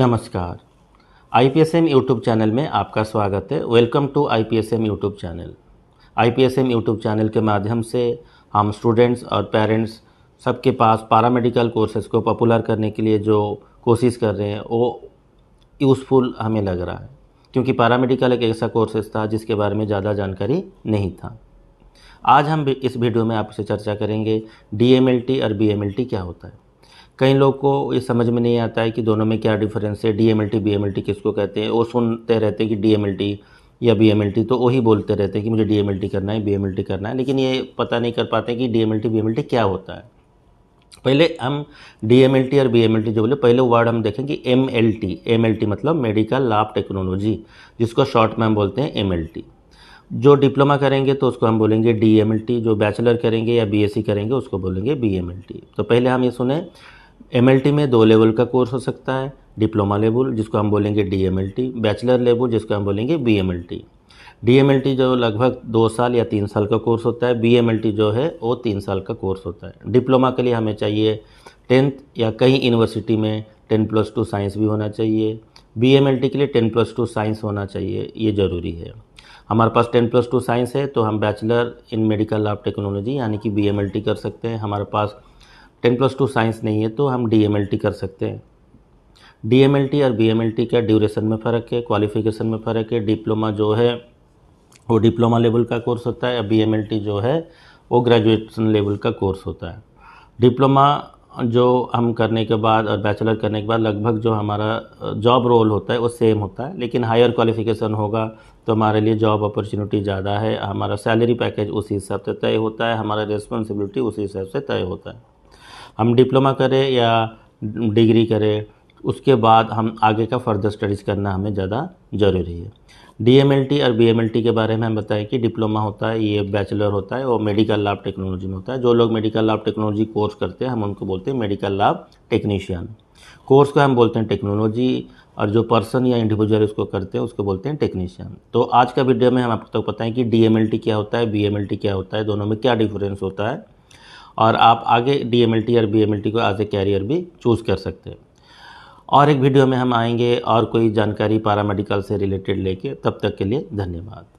नमस्कार I P S M YouTube channel में आपका स्वागत है welcome to I P S M YouTube channel I P S M YouTube channel के माध्यम से हम स्टूडेंट्स और पेरेंट्स सबके पास मेडिकल कोर्सेज को पॉपुलर करने के लिए जो कोशिश कर रहे हैं वो यूज़फुल हमें लग रहा है क्योंकि मेडिकल एक ऐसा कोर्सेज था जिसके बारे में ज़्यादा जानकारी नहीं था आज हम इस वीडियो में आपसे चर्चा करेंगे डी एम एल टी और बी एम एल टी क्या होता है कई लोग को ये समझ में नहीं आता है कि दोनों में क्या डिफरेंस है D M L T B M L T किसको कहते हैं वो सुनते रहते हैं कि डी एम एल टी या बी एम एल टी तो वही बोलते रहते हैं कि मुझे डी एम एल टी करना है बी एम एल टी करना है लेकिन ये पता नहीं कर पाते कि D M L T B M L T क्या होता है पहले हम डी एम एल टी और बी एम एल टी जो बोले पहले वर्ड हम देखें कि M L T M L T मतलब मेडिकल लाभ टेक्नोलॉजी जिसको शॉर्ट में हम बोलते हैं एम एल टी जो डिप्लोमा करेंगे तो उसको हम बोलेंगे डी एम एल टी जो बैचलर करेंगे या बी एस सी करेंगे उसको बोलेंगे बी एम एल टी तो पहले हम ये सुने एम में दो लेवल का कोर्स हो सकता है डिप्लोमा लेवल जिसको हम बोलेंगे डी बैचलर लेवल जिसको हम बोलेंगे बी डी जो लगभग दो साल या तीन साल का कोर्स होता है बी जो है वो तीन साल का कोर्स होता है डिप्लोमा के लिए हमें चाहिए टेंथ या कई यूनिवर्सिटी में टेन प्लस टू साइंस भी होना चाहिए बी के लिए टेन प्लस टू साइंस होना चाहिए ये ज़रूरी है हमारे पास टेन प्लस टू साइंस है तो हम bachelor in medical of technology यानी कि बी कर सकते हैं हमारे पास टेन प्लस टू साइंस नहीं है तो हम डी कर सकते हैं डी और बी का ड्यूरेशन में फ़र्क है क्वालिफिकेशन में फ़र्क है डिप्लोमा जो है वो डिप्लोमा लेवल का कोर्स होता है बी जो है वो ग्रेजुएशन लेवल का कोर्स होता है डिप्लोमा जो हम करने के बाद और बैचलर करने के बाद लगभग जो हमारा जॉब रोल होता है वो सेम होता है लेकिन हायर क्वालिफिकेशन होगा तो हमारे लिए जॉब अपॉर्चुनिटी ज़्यादा है हमारा सैलरी पैकेज उसी हिसाब से तय होता है हमारा रिस्पॉन्सिबिलिटी उसी हिसाब से तय होता है हम डिप्लोमा करें या डिग्री करें उसके बाद हम आगे का फर्दर स्टडीज़ करना हमें ज़्यादा ज़रूरी है डी और बी के बारे में हम बताएं कि डिप्लोमा होता है ये बैचलर होता है और मेडिकल लैब टेक्नोलॉजी में होता है जो लोग मेडिकल लैब टेक्नोलॉजी कोर्स करते हैं हम उनको बोलते हैं मेडिकल लैब टेक्नीशियन कोर्स को हम बोलते हैं टेक्नोलॉजी और जो पर्सन या इंडिविजुअल उसको करते हैं उसको बोलते हैं टेक्नीशियन तो आज का वीडियो में हम आपको तो बताएं कि डी क्या होता है बी क्या होता है दोनों में क्या डिफरेंस होता है और आप आगे डी और बी को एज ए कैरियर भी चूज़ कर सकते हैं और एक वीडियो में हम आएंगे और कोई जानकारी पारा मेडिकल से रिलेटेड लेके तब तक के लिए धन्यवाद